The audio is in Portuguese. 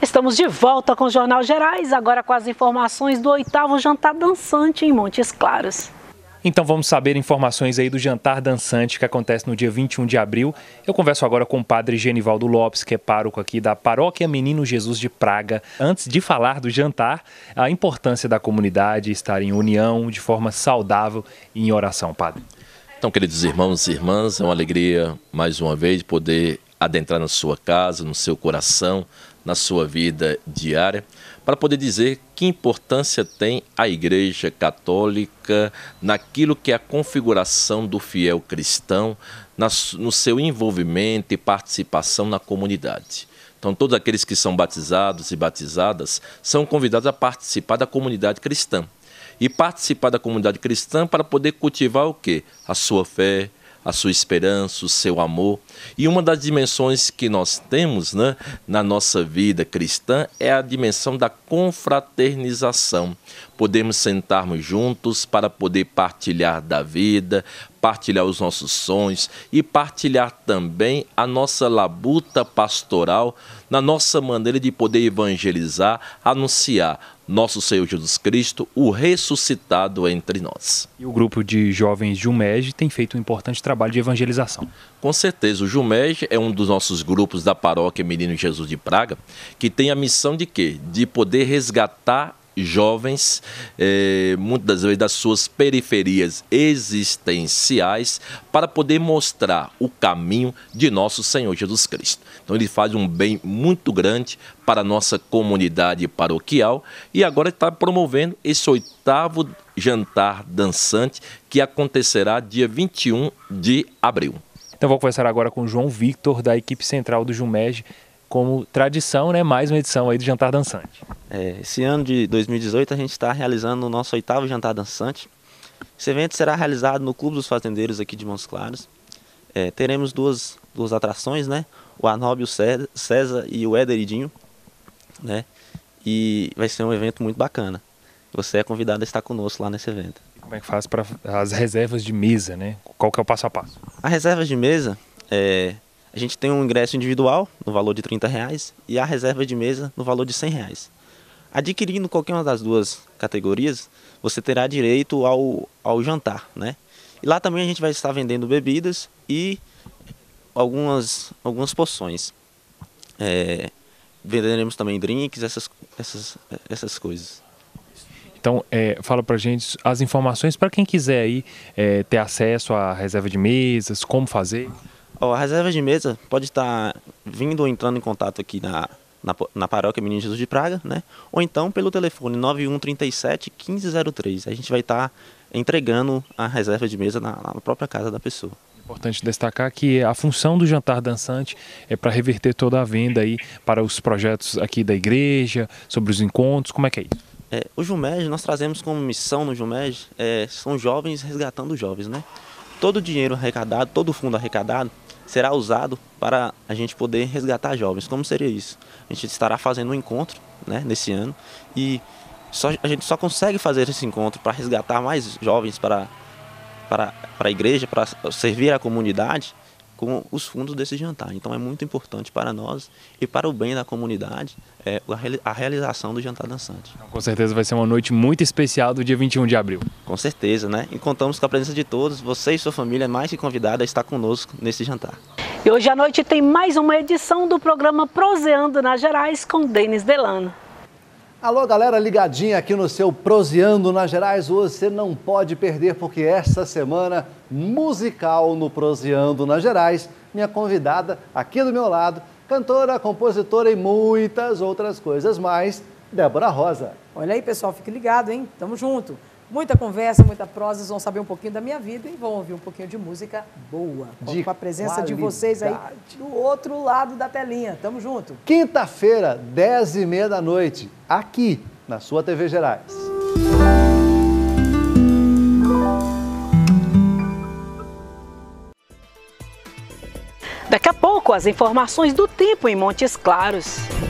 Estamos de volta com o Jornal Gerais, agora com as informações do oitavo jantar dançante em Montes Claros. Então vamos saber informações aí do jantar dançante que acontece no dia 21 de abril. Eu converso agora com o padre Genivaldo Lopes, que é pároco aqui da Paróquia Menino Jesus de Praga. Antes de falar do jantar, a importância da comunidade estar em união de forma saudável e em oração, padre. Então, queridos irmãos e irmãs, é uma alegria mais uma vez poder adentrar na sua casa, no seu coração, na sua vida diária, para poder dizer que importância tem a Igreja Católica naquilo que é a configuração do fiel cristão, no seu envolvimento e participação na comunidade. Então, todos aqueles que são batizados e batizadas são convidados a participar da comunidade cristã. E participar da comunidade cristã para poder cultivar o quê? A sua fé, a sua esperança, o seu amor. E uma das dimensões que nós temos né, na nossa vida cristã é a dimensão da confraternização. Podemos sentarmos juntos para poder partilhar da vida, partilhar os nossos sonhos e partilhar também a nossa labuta pastoral na nossa maneira de poder evangelizar, anunciar nosso Senhor Jesus Cristo, o ressuscitado entre nós. E o grupo de jovens Jumege tem feito um importante trabalho de evangelização. Com certeza, o Jumege é um dos nossos grupos da paróquia Menino Jesus de Praga, que tem a missão de quê? De poder resgatar jovens, eh, muitas das vezes das suas periferias existenciais, para poder mostrar o caminho de nosso Senhor Jesus Cristo. Então ele faz um bem muito grande para a nossa comunidade paroquial e agora está promovendo esse oitavo jantar dançante que acontecerá dia 21 de abril. Então vou conversar agora com o João Victor, da equipe central do Jumege como tradição, né, mais uma edição aí do Jantar Dançante. É, esse ano de 2018 a gente está realizando o nosso oitavo Jantar Dançante. Esse evento será realizado no Clube dos Fazendeiros aqui de Montes Claros. É, teremos duas, duas atrações, né? O Anóbio César e o Éderidinho, né? E vai ser um evento muito bacana. Você é convidado a estar conosco lá nesse evento. Como é que faz para as reservas de mesa, né? Qual que é o passo a passo? As reservas de mesa, é, a gente tem um ingresso individual no valor de 30 reais e a reserva de mesa no valor de 100 reais. Adquirindo qualquer uma das duas categorias, você terá direito ao, ao jantar, né? E lá também a gente vai estar vendendo bebidas e algumas, algumas poções. É, venderemos também drinks, essas, essas, essas coisas. Então, é, fala pra gente as informações para quem quiser aí é, ter acesso à reserva de mesas, como fazer. Ó, a reserva de mesa pode estar vindo ou entrando em contato aqui na, na, na paróquia Menino Jesus de Praga, né? Ou então pelo telefone 9137 1503. A gente vai estar entregando a reserva de mesa na, na própria casa da pessoa importante destacar que a função do jantar dançante é para reverter toda a venda aí para os projetos aqui da igreja, sobre os encontros, como é que é isso? É, o Jumed, nós trazemos como missão no Jumed, é, são jovens resgatando jovens, né? Todo o dinheiro arrecadado, todo o fundo arrecadado, será usado para a gente poder resgatar jovens. Como seria isso? A gente estará fazendo um encontro né, nesse ano e só, a gente só consegue fazer esse encontro para resgatar mais jovens para, para, para a igreja, para servir a comunidade com os fundos desse jantar. Então é muito importante para nós e para o bem da comunidade é, a, realização do jantar dançante. Então, com certeza vai ser uma noite muito especial do dia 21 de abril. Com certeza, né? E contamos com a presença de todos, você e sua família mais que convidada a estar conosco nesse jantar. E hoje à noite tem mais uma edição do programa Proseando nas Gerais com Denis Delano. Alô, galera ligadinha aqui no seu Proseando nas Gerais. Você não pode perder, porque esta semana musical no Proseando nas Gerais, minha convidada aqui do meu lado, cantora, compositora e muitas outras coisas mais, Débora Rosa. Olha aí, pessoal, fique ligado, hein? Tamo junto. Muita conversa, muita prosa, vocês vão saber um pouquinho da minha vida e vão ouvir um pouquinho de música boa. De com a presença qualidade. de vocês aí do outro lado da telinha. Tamo junto. Quinta-feira, 10 e meia da noite, aqui na sua TV Gerais. Daqui a pouco, as informações do tempo em Montes Claros.